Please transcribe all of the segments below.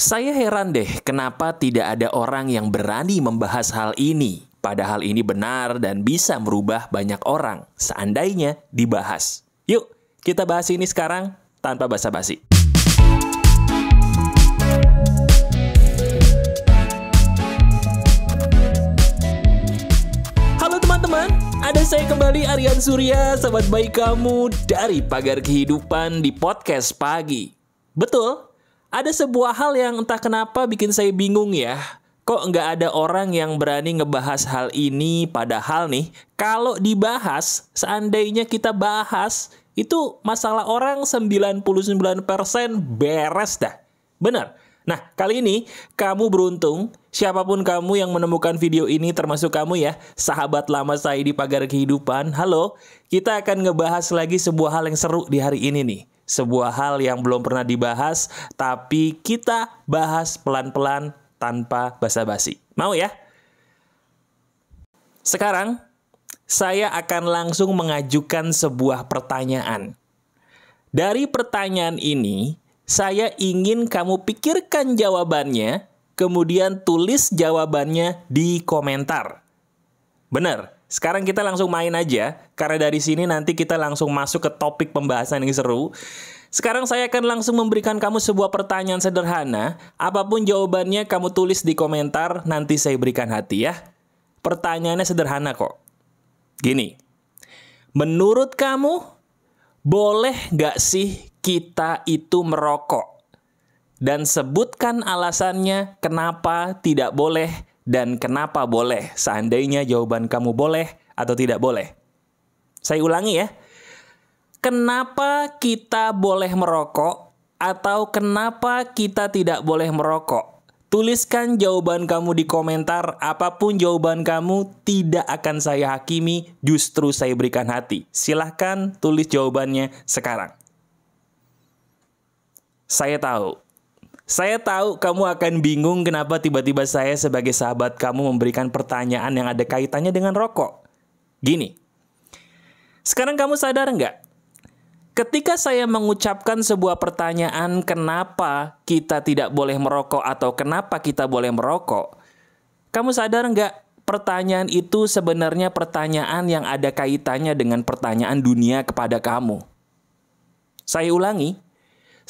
Saya heran deh kenapa tidak ada orang yang berani membahas hal ini. Padahal ini benar dan bisa merubah banyak orang seandainya dibahas. Yuk, kita bahas ini sekarang tanpa basa-basi. Halo teman-teman, ada saya kembali Aryan Surya, sahabat baik kamu dari Pagar Kehidupan di podcast pagi. Betul, ada sebuah hal yang entah kenapa bikin saya bingung ya. Kok nggak ada orang yang berani ngebahas hal ini padahal nih, kalau dibahas, seandainya kita bahas, itu masalah orang 99% beres dah. Benar. Nah, kali ini kamu beruntung, siapapun kamu yang menemukan video ini termasuk kamu ya, sahabat lama saya di pagar kehidupan. Halo, kita akan ngebahas lagi sebuah hal yang seru di hari ini nih sebuah hal yang belum pernah dibahas, tapi kita bahas pelan-pelan tanpa basa-basi. Mau ya? Sekarang, saya akan langsung mengajukan sebuah pertanyaan. Dari pertanyaan ini, saya ingin kamu pikirkan jawabannya, kemudian tulis jawabannya di komentar. Benar, sekarang kita langsung main aja, karena dari sini nanti kita langsung masuk ke topik pembahasan yang seru. Sekarang saya akan langsung memberikan kamu sebuah pertanyaan sederhana. Apapun jawabannya, kamu tulis di komentar, nanti saya berikan hati ya. Pertanyaannya sederhana kok. Gini, menurut kamu, boleh nggak sih kita itu merokok? Dan sebutkan alasannya kenapa tidak boleh dan kenapa boleh seandainya jawaban kamu boleh atau tidak boleh. Saya ulangi ya. Kenapa kita boleh merokok atau kenapa kita tidak boleh merokok? Tuliskan jawaban kamu di komentar. Apapun jawaban kamu, tidak akan saya hakimi, justru saya berikan hati. Silahkan tulis jawabannya sekarang. Saya tahu saya tahu kamu akan bingung kenapa tiba-tiba saya sebagai sahabat kamu memberikan pertanyaan yang ada kaitannya dengan rokok. Gini, sekarang kamu sadar nggak? Ketika saya mengucapkan sebuah pertanyaan kenapa kita tidak boleh merokok atau kenapa kita boleh merokok, kamu sadar nggak pertanyaan itu sebenarnya pertanyaan yang ada kaitannya dengan pertanyaan dunia kepada kamu? Saya ulangi,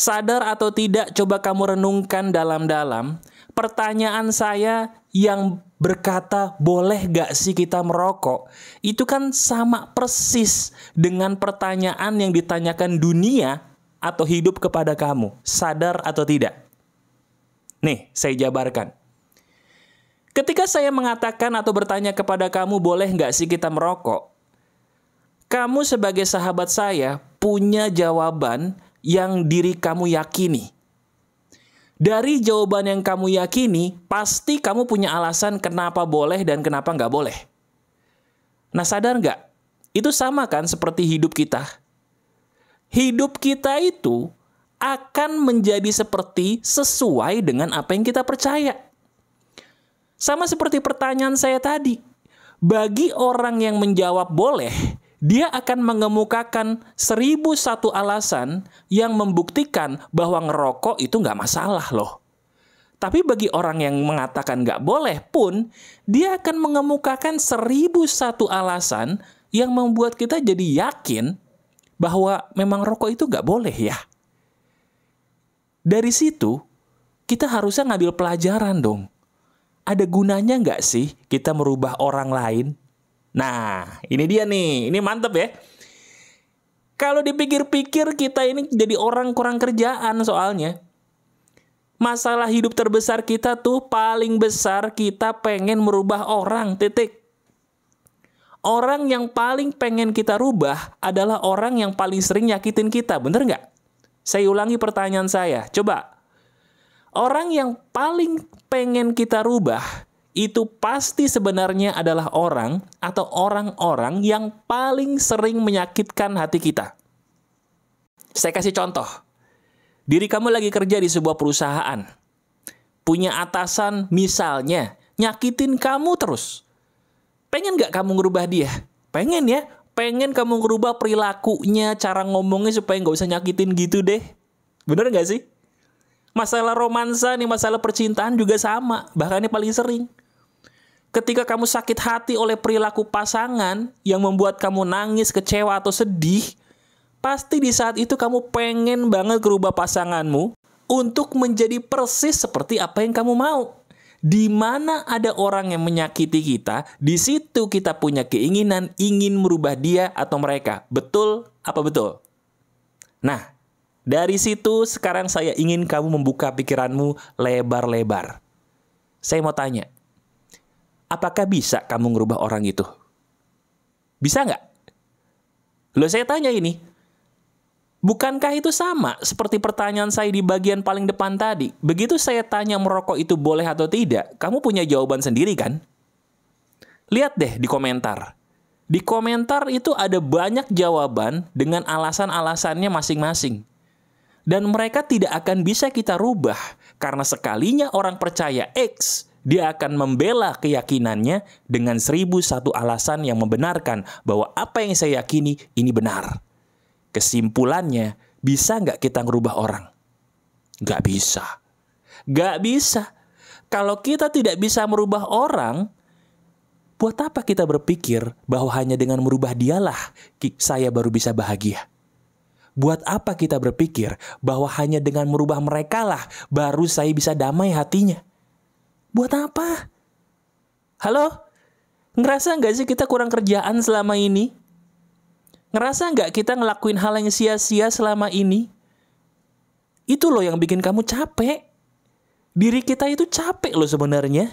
Sadar atau tidak, coba kamu renungkan dalam-dalam. Pertanyaan saya yang berkata, "Boleh gak sih kita merokok?" Itu kan sama persis dengan pertanyaan yang ditanyakan dunia atau hidup kepada kamu, sadar atau tidak. Nih, saya jabarkan. Ketika saya mengatakan atau bertanya kepada kamu, "Boleh gak sih kita merokok?" Kamu sebagai sahabat saya punya jawaban yang diri kamu yakini. Dari jawaban yang kamu yakini, pasti kamu punya alasan kenapa boleh dan kenapa nggak boleh. Nah sadar nggak? Itu sama kan seperti hidup kita. Hidup kita itu akan menjadi seperti sesuai dengan apa yang kita percaya. Sama seperti pertanyaan saya tadi, bagi orang yang menjawab boleh, dia akan mengemukakan seribu satu alasan yang membuktikan bahwa ngerokok itu nggak masalah loh. Tapi bagi orang yang mengatakan nggak boleh pun, dia akan mengemukakan seribu satu alasan yang membuat kita jadi yakin bahwa memang rokok itu nggak boleh ya. Dari situ, kita harusnya ngambil pelajaran dong. Ada gunanya nggak sih kita merubah orang lain Nah, ini dia nih. Ini mantep ya. Kalau dipikir-pikir kita ini jadi orang kurang kerjaan soalnya. Masalah hidup terbesar kita tuh paling besar kita pengen merubah orang, titik. Orang yang paling pengen kita rubah adalah orang yang paling sering nyakitin kita, bener nggak? Saya ulangi pertanyaan saya, coba. Orang yang paling pengen kita rubah itu pasti sebenarnya adalah orang atau orang-orang yang paling sering menyakitkan hati kita. Saya kasih contoh. Diri kamu lagi kerja di sebuah perusahaan. Punya atasan misalnya nyakitin kamu terus. Pengen nggak kamu ngerubah dia? Pengen ya? Pengen kamu ngerubah perilakunya, cara ngomongnya supaya nggak usah nyakitin gitu deh. Bener nggak sih? Masalah romansa nih, masalah percintaan juga sama. Bahkan ini paling sering Ketika kamu sakit hati oleh perilaku pasangan yang membuat kamu nangis, kecewa, atau sedih, pasti di saat itu kamu pengen banget berubah pasanganmu untuk menjadi persis seperti apa yang kamu mau. Di mana ada orang yang menyakiti kita, di situ kita punya keinginan ingin merubah dia atau mereka. Betul apa betul? Nah, dari situ sekarang saya ingin kamu membuka pikiranmu lebar-lebar. Saya mau tanya, apakah bisa kamu ngerubah orang itu? Bisa nggak? Lo saya tanya ini. Bukankah itu sama seperti pertanyaan saya di bagian paling depan tadi? Begitu saya tanya merokok itu boleh atau tidak, kamu punya jawaban sendiri kan? Lihat deh di komentar. Di komentar itu ada banyak jawaban dengan alasan-alasannya masing-masing. Dan mereka tidak akan bisa kita rubah karena sekalinya orang percaya X, dia akan membela keyakinannya dengan seribu satu alasan yang membenarkan bahwa apa yang saya yakini ini benar. Kesimpulannya, bisa nggak kita ngerubah orang? Nggak bisa. Nggak bisa. Kalau kita tidak bisa merubah orang, buat apa kita berpikir bahwa hanya dengan merubah dialah saya baru bisa bahagia? Buat apa kita berpikir bahwa hanya dengan merubah merekalah baru saya bisa damai hatinya? Buat apa? Halo? Ngerasa nggak sih kita kurang kerjaan selama ini? Ngerasa nggak kita ngelakuin hal yang sia-sia selama ini? Itu loh yang bikin kamu capek. Diri kita itu capek loh sebenarnya.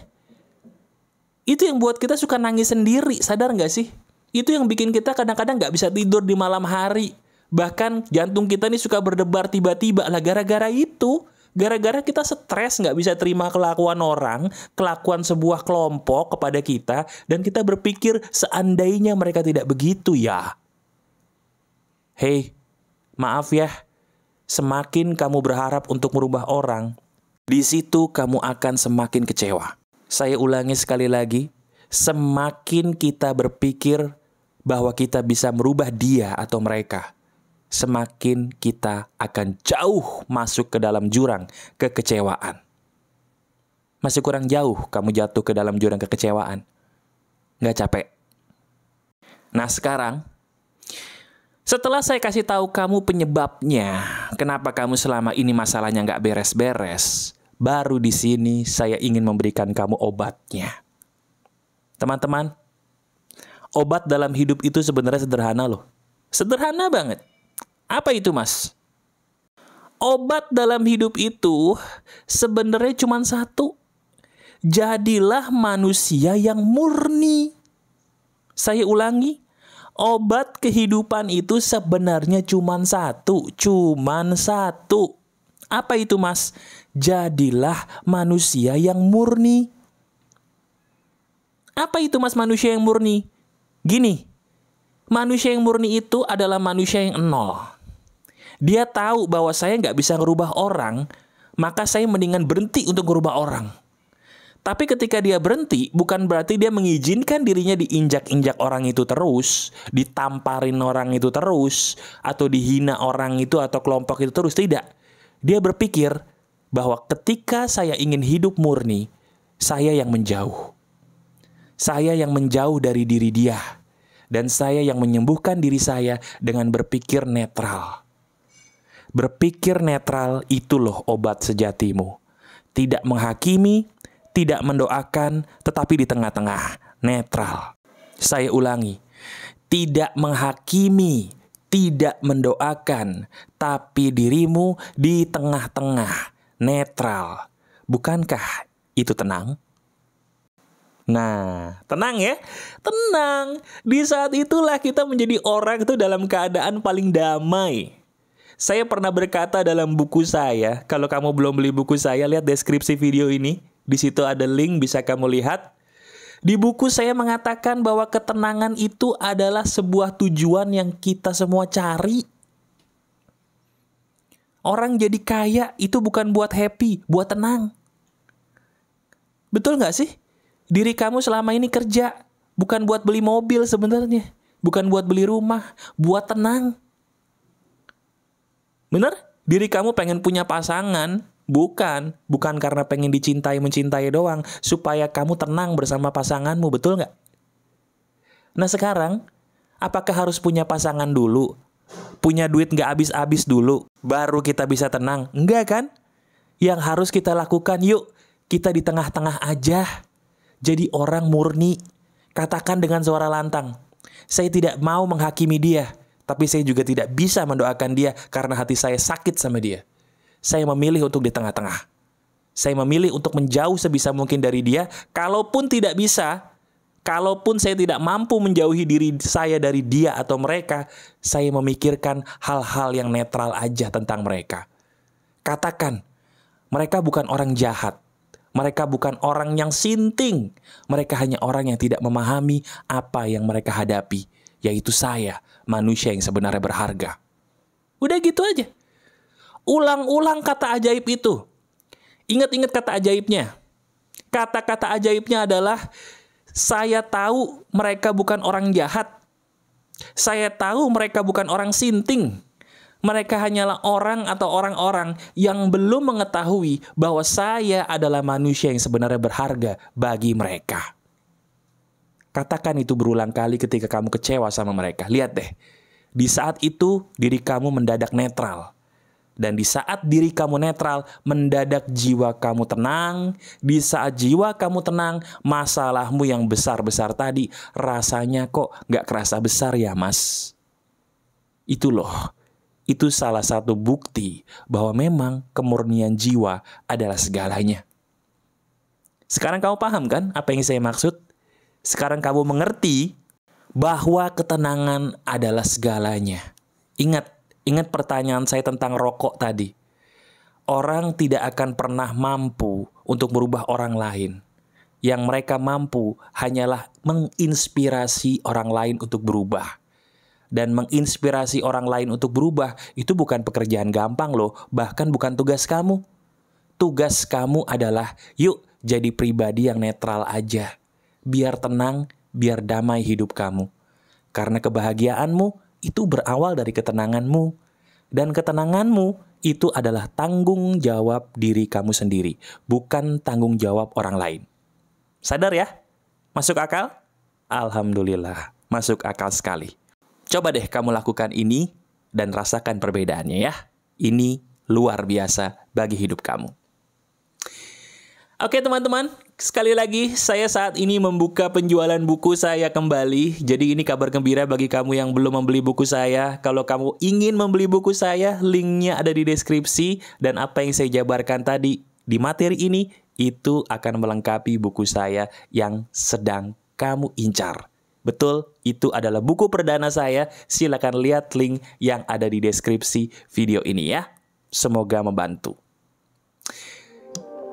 Itu yang buat kita suka nangis sendiri, sadar nggak sih? Itu yang bikin kita kadang-kadang nggak bisa tidur di malam hari. Bahkan jantung kita nih suka berdebar tiba-tiba lah gara-gara itu. Gara-gara kita stres nggak bisa terima kelakuan orang, kelakuan sebuah kelompok kepada kita, dan kita berpikir seandainya mereka tidak begitu ya. Hei, maaf ya, semakin kamu berharap untuk merubah orang, di situ kamu akan semakin kecewa. Saya ulangi sekali lagi, semakin kita berpikir bahwa kita bisa merubah dia atau mereka, semakin kita akan jauh masuk ke dalam jurang kekecewaan. Masih kurang jauh kamu jatuh ke dalam jurang kekecewaan. Nggak capek. Nah sekarang, setelah saya kasih tahu kamu penyebabnya, kenapa kamu selama ini masalahnya nggak beres-beres, baru di sini saya ingin memberikan kamu obatnya. Teman-teman, obat dalam hidup itu sebenarnya sederhana loh. Sederhana banget. Apa itu, Mas? Obat dalam hidup itu sebenarnya cuma satu. Jadilah manusia yang murni. Saya ulangi, obat kehidupan itu sebenarnya cuma satu, cuma satu. Apa itu, Mas? Jadilah manusia yang murni. Apa itu, Mas, manusia yang murni? Gini, manusia yang murni itu adalah manusia yang nol dia tahu bahwa saya nggak bisa ngerubah orang, maka saya mendingan berhenti untuk ngerubah orang. Tapi ketika dia berhenti, bukan berarti dia mengizinkan dirinya diinjak-injak orang itu terus, ditamparin orang itu terus, atau dihina orang itu atau kelompok itu terus. Tidak. Dia berpikir bahwa ketika saya ingin hidup murni, saya yang menjauh. Saya yang menjauh dari diri dia. Dan saya yang menyembuhkan diri saya dengan berpikir netral. Berpikir netral itu loh obat sejatimu. Tidak menghakimi, tidak mendoakan, tetapi di tengah-tengah, netral. Saya ulangi, tidak menghakimi, tidak mendoakan, tapi dirimu di tengah-tengah, netral. Bukankah itu tenang? Nah, tenang ya, tenang. Di saat itulah kita menjadi orang itu dalam keadaan paling damai. Saya pernah berkata dalam buku saya, kalau kamu belum beli buku saya, lihat deskripsi video ini. Di situ ada link, bisa kamu lihat. Di buku saya mengatakan bahwa ketenangan itu adalah sebuah tujuan yang kita semua cari. Orang jadi kaya itu bukan buat happy, buat tenang. Betul nggak sih? Diri kamu selama ini kerja, bukan buat beli mobil sebenarnya, bukan buat beli rumah, buat tenang. Bener? Diri kamu pengen punya pasangan, bukan. Bukan karena pengen dicintai, mencintai doang. Supaya kamu tenang bersama pasanganmu, betul nggak? Nah sekarang, apakah harus punya pasangan dulu? Punya duit nggak habis-habis dulu? Baru kita bisa tenang? Enggak kan? Yang harus kita lakukan, yuk kita di tengah-tengah aja. Jadi orang murni. Katakan dengan suara lantang. Saya tidak mau menghakimi dia tapi saya juga tidak bisa mendoakan dia karena hati saya sakit sama dia. Saya memilih untuk di tengah-tengah. Saya memilih untuk menjauh sebisa mungkin dari dia, kalaupun tidak bisa, kalaupun saya tidak mampu menjauhi diri saya dari dia atau mereka, saya memikirkan hal-hal yang netral aja tentang mereka. Katakan, mereka bukan orang jahat. Mereka bukan orang yang sinting. Mereka hanya orang yang tidak memahami apa yang mereka hadapi yaitu saya, manusia yang sebenarnya berharga. Udah gitu aja. Ulang-ulang kata ajaib itu. Ingat-ingat kata ajaibnya. Kata-kata ajaibnya adalah saya tahu mereka bukan orang jahat. Saya tahu mereka bukan orang sinting. Mereka hanyalah orang atau orang-orang yang belum mengetahui bahwa saya adalah manusia yang sebenarnya berharga bagi mereka. Katakan itu berulang kali ketika kamu kecewa sama mereka. Lihat deh, di saat itu diri kamu mendadak netral. Dan di saat diri kamu netral, mendadak jiwa kamu tenang. Di saat jiwa kamu tenang, masalahmu yang besar-besar tadi rasanya kok gak kerasa besar ya mas. Itu loh, itu salah satu bukti bahwa memang kemurnian jiwa adalah segalanya. Sekarang kamu paham kan apa yang saya maksud? Sekarang kamu mengerti bahwa ketenangan adalah segalanya. Ingat, ingat pertanyaan saya tentang rokok tadi. Orang tidak akan pernah mampu untuk merubah orang lain. Yang mereka mampu hanyalah menginspirasi orang lain untuk berubah dan menginspirasi orang lain untuk berubah itu bukan pekerjaan gampang loh, bahkan bukan tugas kamu. Tugas kamu adalah yuk jadi pribadi yang netral aja biar tenang, biar damai hidup kamu. Karena kebahagiaanmu itu berawal dari ketenanganmu. Dan ketenanganmu itu adalah tanggung jawab diri kamu sendiri, bukan tanggung jawab orang lain. Sadar ya? Masuk akal? Alhamdulillah, masuk akal sekali. Coba deh kamu lakukan ini dan rasakan perbedaannya ya. Ini luar biasa bagi hidup kamu. Oke teman-teman, Sekali lagi, saya saat ini membuka penjualan buku saya kembali. Jadi ini kabar gembira bagi kamu yang belum membeli buku saya. Kalau kamu ingin membeli buku saya, linknya ada di deskripsi. Dan apa yang saya jabarkan tadi di materi ini, itu akan melengkapi buku saya yang sedang kamu incar. Betul, itu adalah buku perdana saya. Silahkan lihat link yang ada di deskripsi video ini ya. Semoga membantu.